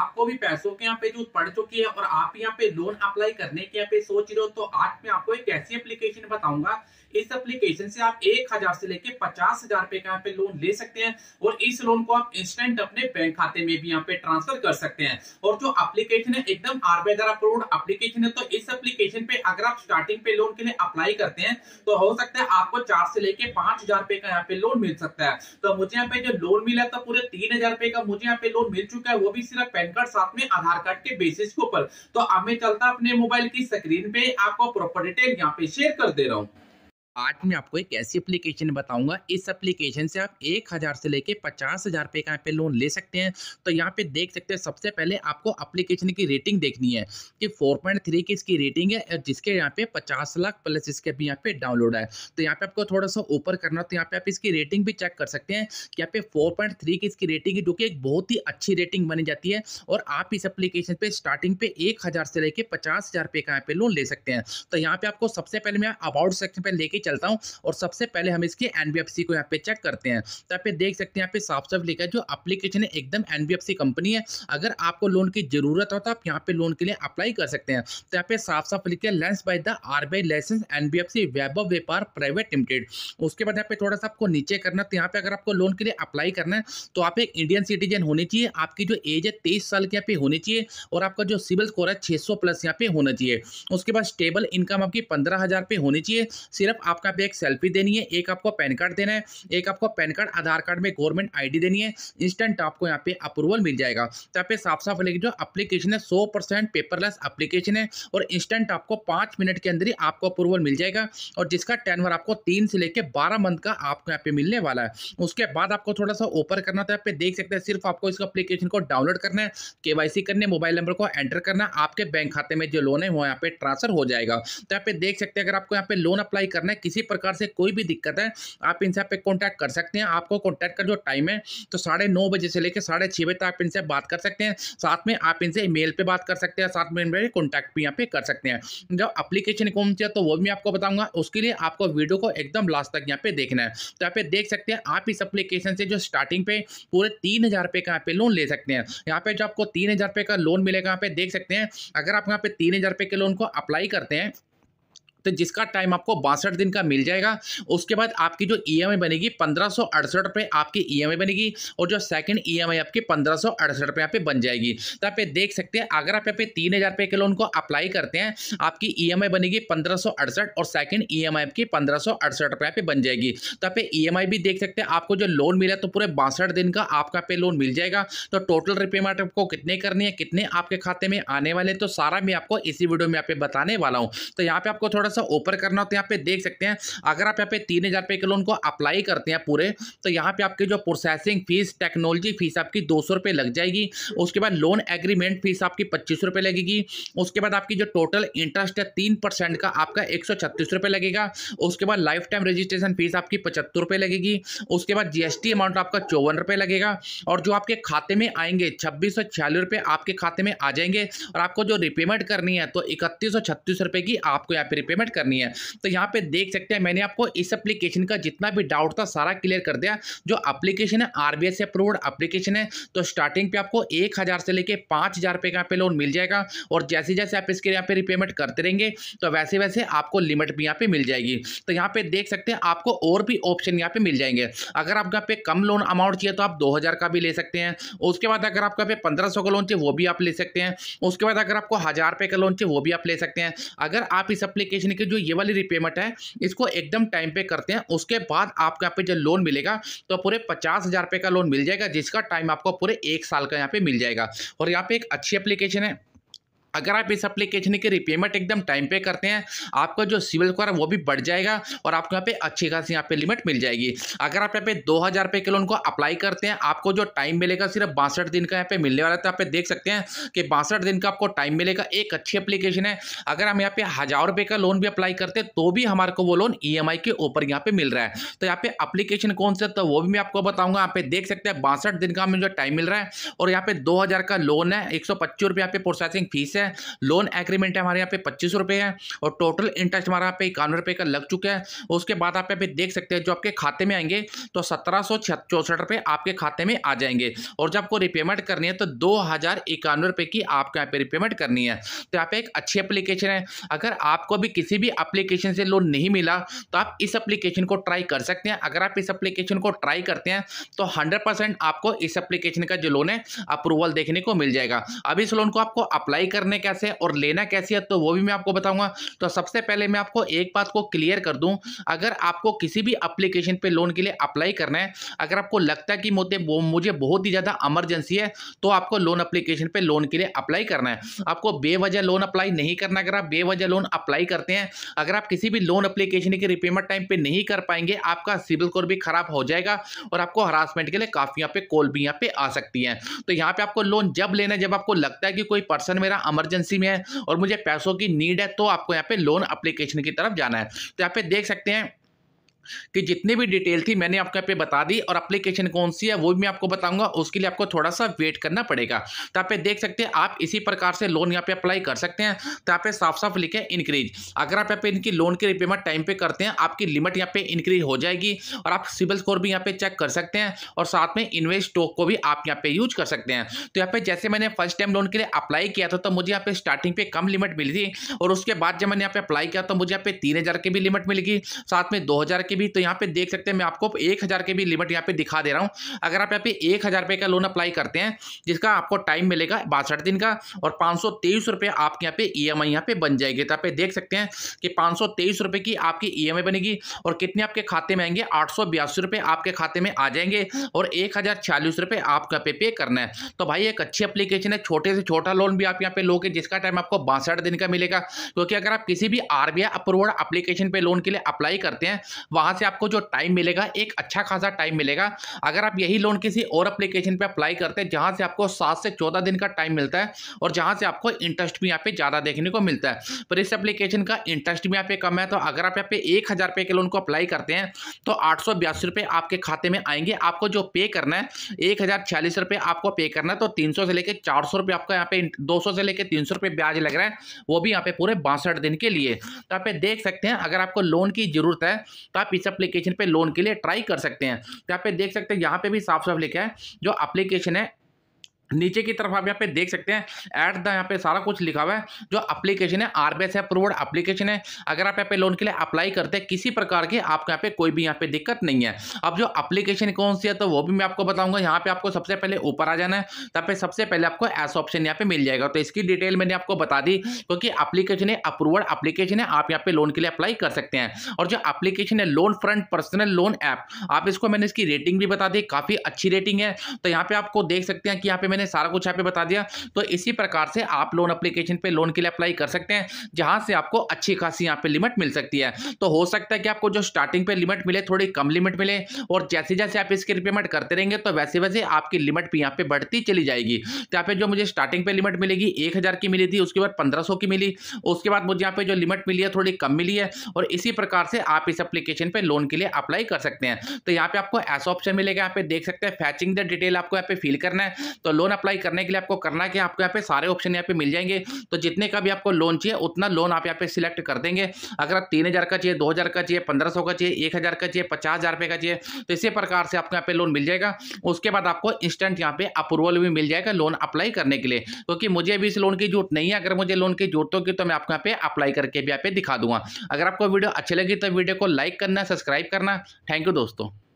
आपको भी पैसों के यहाँ पे जो पड़ चुकी है और आप यहाँ पे लोन अप्लाई करने के यहाँ पे सोच रहे हो तो आज मैं आपको एक ऐसी एप्लीकेशन बताऊंगा इस एप्लीकेशन से आप एक हजार से लेके पचास हजार रुपए का यहाँ पे लोन ले सकते हैं और इस लोन को आप इंस्टेंट अपने बैंक खाते में भी यहाँ पे ट्रांसफर कर सकते हैं और जो एप्लीकेशन है एकदम आरबीआई द्वारा अप्रूव्ड एप्लीकेशन है तो इस एप्लीकेशन पे अगर आप स्टार्टिंग पे लोन के लिए अप्लाई करते हैं तो हो सकता है आपको चार से लेके पांच हजार रुपए का यहाँ पे लोन मिल सकता है तो मुझे यहाँ पे जो लोन मिला था तो पूरे तीन हजार रुपए का मुझे यहाँ पे लोन मिल चुका है वो भी सिर्फ कार्ड साथ में आधार कार्ड के बेसिस के ऊपर तो अब मैं चलता अपने मोबाइल की स्क्रीन पे आपको प्रॉपर डिटेल यहाँ पे शेयर कर दे रहा हूँ आज मैं आपको एक ऐसी एप्लीकेशन बताऊंगा इस एप्लीकेशन से आप एक हज़ार से लेके पचास हज़ार रुपये का यहाँ पे लोन ले सकते हैं तो यहाँ पे देख सकते हैं सबसे पहले आपको एप्लीकेशन की रेटिंग देखनी है कि 4.3 की इसकी रेटिंग है और जिसके यहाँ पे पचास लाख प्लस इसके भी यहाँ पे डाउनलोड है तो यहाँ पे आपको थोड़ा सा ऊपर करना तो यहाँ पे आप इसकी रेटिंग भी चेक कर सकते हैं कि यहाँ पे फोर की इसकी रेटिंग है जो कि एक बहुत ही अच्छी रेटिंग बनी जाती है और आप इस एप्लीकेशन पर स्टार्टिंग पे एक से लेके पचास हज़ार का यहाँ पे लोन ले सकते हैं तो यहाँ पे आपको सबसे पहले मैं अबाउट सेक्शन पर लेके चलता हूँ और सबसे पहले हम इसकी एन को यहाँ पे चेक करते हैं तो यहाँ पे देख सकते हैं यहाँ पे साफ साफ लिखा है जो अप्लीकेशन है एकदम एन कंपनी है अगर आपको लोन की जरूरत हो तो आप यहाँ पे लोन के लिए अप्लाई कर सकते हैं तो यहाँ पे साफ साफ लिखे है lends by the R B license N Vaibhav Vyapar private limited उसके बाद यहाँ पे थोड़ा सा आपको नीचे करना तो यहाँ पे अगर आपको लोन के लिए अप्लाई करना है तो आप एक इंडियन सिटीजन होनी चाहिए आपकी जो एज है तेईस साल के यहाँ पे होनी चाहिए और आपका जो सिविल स्कोर है 600 प्लस यहाँ पे होना चाहिए उसके बाद स्टेबल इनकम आपकी पंद्रह हज़ार पे होनी चाहिए सिर्फ आपका यहाँ पे एक सेल्फी देनी है एक आपको पैन कार्ड देना है एक आपको पैन कार्ड आधार कार्ड में गवर्नमेंट आईडी देनी है इंस्टेंट आपको यहाँ पे अप्रूवल मिल जाएगा तो यहाँ पे साफ साफ लेकिन जो अप्लीकेशन है सौ परसेंट पेपरलेस अप्लीकेशन है और इंस्टेंट आपको पाँच मिनट के अंदर ही आपको अप्रूवल मिल जाएगा और जिसका टेनवर आपको तीन से लेकर बारह मंथ का आपको यहाँ पे मिलने वाला है उसके बाद आपको थोड़ा सा ओपन करना था पे देख सकते हैं सिर्फ आपको इस अप्लीकेशन को डाउनलोड करना है के करने मोबाइल नंबर को एंटर करना आपके बैंक खाते में जो लोन है वो यहाँ पे ट्रांसफर हो जाएगा तो यहाँ पे देख सकते हैं अगर आपको यहाँ पे लोन अप्लाई करना है किसी प्रकार से कोई भी दिक्कत है आप इनसे आप कॉन्टैक्ट कर सकते हैं आपको कॉन्टैक्ट का जो टाइम है तो साढ़े नौ बजे से लेकर साढ़े छः बजे तक आप इनसे बात कर सकते हैं साथ में आप इनसे ईमेल पे बात कर सकते हैं साथ में इनमें कॉन्टैक्ट भी यहाँ पे कर सकते हैं जब अप्लीकेशन कौन सी है तो वो भी आपको बताऊँगा उसके लिए आपको वीडियो को एकदम लास्ट तक यहाँ पे देखना है तो यहाँ पे देख सकते हैं आप इस अप्लीकेशन से जो स्टार्टिंग पे पूरे तीन हज़ार रुपये का यहाँ पे लोन ले सकते हैं यहाँ पे जो आपको तीन हज़ार रुपये का लोन मिलेगा यहाँ पे देख सकते हैं अगर आप यहाँ पे तीन हज़ार रुपये के लोन को अप्लाई करते हैं तो जिसका टाइम आपको बासठ दिन का मिल जाएगा उसके बाद आपकी जो ई e बनेगी पंद्रह सौ अड़सठ आपकी ई e बनेगी और जो सेकंड ई e आपकी पंद्रह सौ यहाँ पे बन जाएगी तो आप देख सकते हैं अगर आप यहाँ पे तीन हज़ार रुपये के लोन को अप्लाई करते हैं आपकी ई बनेगी पंद्रह सौ अड़सठ और सेकेंड ई एम आपकी पंद्रह सौ अड़सठ रुपये पे बन जाएगी तो आप ई एम भी देख सकते हैं आपको जो लोन मिला तो पूरे बासठ दिन का आपका पे लोन मिल जाएगा तो टोटल रिपेमेंट आपको कितने करनी है कितने आपके खाते में आने वाले तो सारा मैं आपको इसी वीडियो में यहाँ पे बताने वाला हूँ तो यहाँ पे आपको थोड़ा थोड़ा सा ओपन करना हो तो यहाँ पे देख सकते हैं अगर आप यहाँ पे तीन हज़ार रुपये के लोन को अप्लाई करते हैं पूरे तो यहाँ पे आपके जो प्रोसेसिंग फीस टेक्नोलॉजी फीस आपकी दो सौ रुपये लग जाएगी उसके बाद लोन एग्रीमेंट फीस आपकी पच्चीस रुपये लगेगी उसके बाद आपकी जो टोटल इंटरेस्ट है तीन परसेंट का आपका एक सौ छत्तीस रुपये लगेगा उसके बाद लाइफ टाइम रजिस्ट्रेशन फीस आपकी पचहत्तर रुपये लगेगी उसके बाद जीएसटी अमाउंट आपका चौवन रुपये लगेगा और जो आपके खाते में आएंगे छब्बीस सौ छियालीस रुपये आपके खाते में आ जाएंगे और आपको जो रिपेमेंट करनी है तो इकतीस सौ छत्तीस रुपये की आपको यहाँ पे रिपेमेंट सबमिट करनी है तो यहाँ पे देख सकते हैं मैंने आपको इस एप्लीकेशन का जितना भी डाउट था सारा क्लियर कर दिया जो एप्लीकेशन है आरबीआई अप्रूव्ड अप्लीकेशन है तो स्टार्टिंग पे आपको एक हज़ार से लेके पाँच हज़ार रुपये का पे लोन मिल जाएगा और जैसे जैसे आप इसके यहाँ पे रिपेमेंट करते रहेंगे तो वैसे वैसे आपको लिमिट भी यहाँ पर मिल जाएगी तो यहाँ पर देख सकते हैं आपको और भी ऑप्शन यहाँ पर मिल जाएंगे अगर यहाँ पे कम लोन अमाउंट चाहिए तो आप दो हज़ार का भी ले सकते हैं उसके बाद अगर यहाँ पे पंद्रह सौ का लोन चाहिए वो भी आप ले सकते हैं उसके बाद अगर आपको हज़ार रुपये का लोन चाहिए वो भी आप ले सकते हैं अगर आप इस अप्लीकेशन यानी कि जो ये वाली रिपेमेंट है इसको एकदम टाइम पे करते हैं उसके बाद आपको यहाँ पे जब लोन मिलेगा तो पूरे पचास हज़ार का लोन मिल जाएगा जिसका टाइम आपको पूरे एक साल का यहाँ पे मिल जाएगा और यहाँ पे एक अच्छी एप्लीकेशन है अगर आप इस एप्लीकेशन की रिपेमेंट एकदम टाइम पे करते हैं आपका जो सिविल स्कोर है वो भी बढ़ जाएगा और आपको यहाँ पे अच्छी खासी यहाँ पे लिमिट मिल जाएगी अगर आप यहाँ पे दो हज़ार रुपये के लोन को अप्लाई करते हैं आपको जो टाइम मिलेगा सिर्फ बासठ दिन का यहाँ पे मिलने वाला है तो आप देख सकते हैं कि बासठ दिन का आपको टाइम मिलेगा एक अच्छी अप्लीकेशन है अगर हम यहाँ पे हज़ार रुपये का लोन भी अप्लाई करते हैं तो भी हमारे को वो लोन ई के ऊपर यहाँ पे मिल रहा है तो यहाँ पे अप्लीकेशन कौन सा तो वो भी मैं आपको बताऊँगा यहाँ पे देख सकते हैं बासठ दिन का हमें जो टाइम मिल रहा है और यहाँ पे दो का लोन है एक सौ यहाँ पे प्रोसेसिंग फीस है है लोन एग्रीमेंट है हमारे यहाँ पे पच्चीस रुपये है और टोटल इंटरेस्ट हमारे यहाँ पे इक्यानवे रुपये का लग चुका है उसके बाद आप अभी देख सकते हैं जो आपके खाते में आएंगे तो सत्रह सौ आपके खाते में आ जाएंगे और जब आपको रिपेमेंट करनी है तो दो हज़ार की आपके यहाँ पे रिपेमेंट करनी है तो यहाँ पे एक अच्छी एप्लीकेशन है अगर आपको भी किसी भी अप्लीकेशन से लोन नहीं मिला तो आप इस अप्लीकेशन को ट्राई कर सकते हैं अगर आप इस अप्लीकेशन को ट्राई करते हैं तो हंड्रेड आपको इस एप्लीकेशन का जो लोन है अप्रूवल देखने को मिल जाएगा अब इस लोन को आपको अप्लाई करना करने कैसे हैं और लेना कैसे है तो वो भी मैं आपको बताऊंगा तो सबसे पहले मैं आपको एक बात को क्लियर कर दूं अगर आपको किसी भी अप्लीकेशन पे लोन के लिए अप्लाई करना है अगर आपको लगता है कि मुझे मुझे बहुत ही ज़्यादा एमरजेंसी है तो आपको लोन अप्लीकेशन पर लोन के लिए अप्लाई करना है आपको बेवजह लोन अप्लाई नहीं करना अगर आप बेवजह लोन अप्लाई करते हैं अगर आप किसी भी लोन अप्लीकेशन की रिपेमेंट टाइम पर नहीं कर पाएंगे आपका सिविल स्कोर भी खराब हो जाएगा और आपको हरासमेंट के लिए काफ़ी यहाँ पे कॉल भी यहाँ पे आ सकती है तो यहाँ पे आपको लोन जब लेना जब आपको लगता है कि कोई पर्सन मेरा इमरजेंसी में है और मुझे पैसों की नीड है तो आपको यहाँ पे लोन अप्लीकेशन की तरफ जाना है तो यहाँ पे देख सकते हैं कि जितनी भी डिटेल थी मैंने आपको यहाँ पे बता दी और एप्लीकेशन कौन सी है वो भी मैं आपको बताऊंगा उसके लिए आपको थोड़ा सा वेट करना पड़ेगा तो आप देख सकते हैं आप इसी प्रकार से लोन यहाँ पे अप्लाई कर सकते हैं तो आप साफ साफ लिखे इंक्रीज अगर आप यहाँ पे इनकी लोन की रिपेमेंट टाइम पे करते हैं आपकी लिमिट यहाँ पे इंक्रीज हो जाएगी और आप सिविल स्कोर भी यहाँ पे चेक कर सकते हैं और साथ में इन्वेस्ट स्टॉक को भी आप यहाँ पे यूज कर सकते हैं तो यहाँ पे जैसे मैंने फर्स्ट टाइम लोन के लिए अप्लाई किया था तो मुझे यहाँ पे स्टार्टिंग पे कम लिमिट मिली थी और उसके बाद जब मैंने यहाँ पे अप्लाई किया तो मुझे यहाँ पे तीन की भी लिमिट मिलेगी साथ में दो की भी तो यहाँ पे देख सकते हैं मैं आपको एक हज़ार की भी लिमिट यहाँ पे दिखा दे रहा हूँ अगर आप यहाँ पे एक हज़ार रुपये का लोन अप्लाई करते हैं जिसका आपको टाइम मिलेगा बासठ दिन का और पाँच सौ तेईस रुपये आपके यहाँ पे ई एम आई यहाँ पे बन जाएगी तो आप देख सकते हैं कि पाँच सौ तेईस रुपये की आपकी ई एम आई बनेगी और कितने आपके खाते में आएंगे आठ सौ बयासी रुपये आपके खाते में आ जाएंगे और एक हज़ार छियालीस रुपये आपका पे पे करना है तो भाई एक अच्छी अप्लीकेशन है छोटे से छोटा लोन भी आप यहाँ पे लोगे जिसका टाइम आपको बासठ दिन का मिलेगा क्योंकि अगर आप किसी भी आर बी अप्रूव्ड अप्लीकेशन पे लोन के लिए अप्लाई करते हैं वहाँ से आपको जो टाइम मिलेगा एक अच्छा खासा टाइम मिलेगा अगर आप यही लोन किसी और अप्लीकेशन पर अप्लाई करते हैं जहाँ से आपको सात से चौदह दिन का टाइम मिलता है और जहाँ से आपको इंटरेस्ट भी यहाँ पे ज़्यादा देखने को मिलता है पर इस एप्लीकेशन का इंटरेस्ट भी यहाँ पे कम है तो अगर आप यहाँ पे एक हज़ार के लोन को अप्लाई करते हैं तो आठ सौ बयासी रुपए आपके खाते में आएंगे आपको जो पे करना है एक हज़ार छियालीस रुपए आपको पे करना है तो तीन सौ से लेकर चार सौ रुपए आपका यहाँ पे दो सौ से लेकर तीन सौ रुपए ब्याज लग रहा है वो भी यहाँ पे पूरे बासठ दिन के लिए तो आप देख सकते हैं अगर आपको लोन की ज़रूरत है तो आप आप इस अप्लीकेशन पर लोन के लिए ट्राई कर सकते हैं तो यहाँ पे देख सकते हैं यहाँ पे भी साफ साफ लिखा है जो अप्लीकेशन है नीचे की तरफ आप यहाँ पे देख सकते हैं एट द यहाँ पे सारा कुछ लिखा हुआ है जो अप्लीकेशन है आरबीआई से अप्रूव्ड अप्लीकेशन है अगर आप यहाँ पे लोन के लिए अप्लाई करते हैं किसी प्रकार के आपके यहाँ पे कोई भी यहाँ पे दिक्कत नहीं है अब जो एप्लीकेशन कौन सी है तो वो भी मैं आपको बताऊंगा यहाँ पे आपको सबसे पहले ऊपर आ जाना है तब पे सबसे पहले आपको ऐसा ऑप्शन यहाँ पे मिल जाएगा तो इसकी डिटेल मैंने आपको बता दी क्योंकि अप्लीकेशन है अप्रूवड अप्लीकेशन है आप यहाँ पे लोन के लिए अप्लाई कर सकते हैं और जो अप्लीकेशन है loan front personal loan app आप इसको मैंने इसकी रेटिंग भी बता दी काफ़ी अच्छी रेटिंग है तो यहाँ पे आपको देख सकते हैं कि यहाँ पे मैंने मैंने सारा कुछ यहाँ पे बता दिया तो इसी प्रकार से आप लोन अप्लीकेशन पे लोन के लिए अप्लाई कर सकते हैं जहाँ से आपको अच्छी खासी यहाँ पे लिमिट मिल सकती है तो हो सकता है कि आपको जो स्टार्टिंग पे लिमिट मिले थोड़ी कम लिमिट मिले और जैसे जैसे आप इसकी रिपेमेंट करते रहेंगे तो वैसे वैसे आपकी लिमिट भी यहाँ पे बढ़ती चली जाएगी तो यहाँ पे जो मुझे स्टार्टिंग पे लिमिट मिलेगी एक हज़ार की मिली थी उसके बाद पंद्रह की मिली उसके बाद मुझे यहाँ पे जो लिमिट मिली है थोड़ी कम मिली है और इसी प्रकार से आप इस एप्लीकेशन पर लोन के लिए अप्लाई कर सकते हैं तो यहाँ पे आपको ऐसा ऑप्शन मिलेगा यहाँ पे देख सकते हैं फैचिंग द डिटेल आपको यहाँ पे फिल करना है तो लोन लोन अप्लाई करने के लिए आपको करना है कि आपको यहाँ पे सारे ऑप्शन यहाँ पे मिल जाएंगे तो जितने का भी आपको लोन चाहिए उतना लोन आप यहाँ पे सिलेक्ट कर देंगे अगर आप तीन हज़ार का चाहिए दो हज़ार का चाहिए पंद्रह सौ का चाहिए एक हज़ार का चाहिए पचास हज़ार रुपये का चाहिए तो इसी प्रकार से आपको यहाँ पे लोन मिल जाएगा उसके बाद आपको इंस्टेंट यहाँ पे अप्रूवल भी मिल जाएगा लोन अप्लाई करने के लिए क्योंकि तो मुझे भी इस लोन की जरूरत नहीं है अगर मुझे लोन की जरूरत होगी तो मैं आपको यहाँ पे अप्लाई करके भी यहाँ पे दिखा दूंगा अगर आपको वीडियो अच्छी लगी तो वीडियो को लाइक करना सब्सक्राइब करना थैंक यू दोस्तों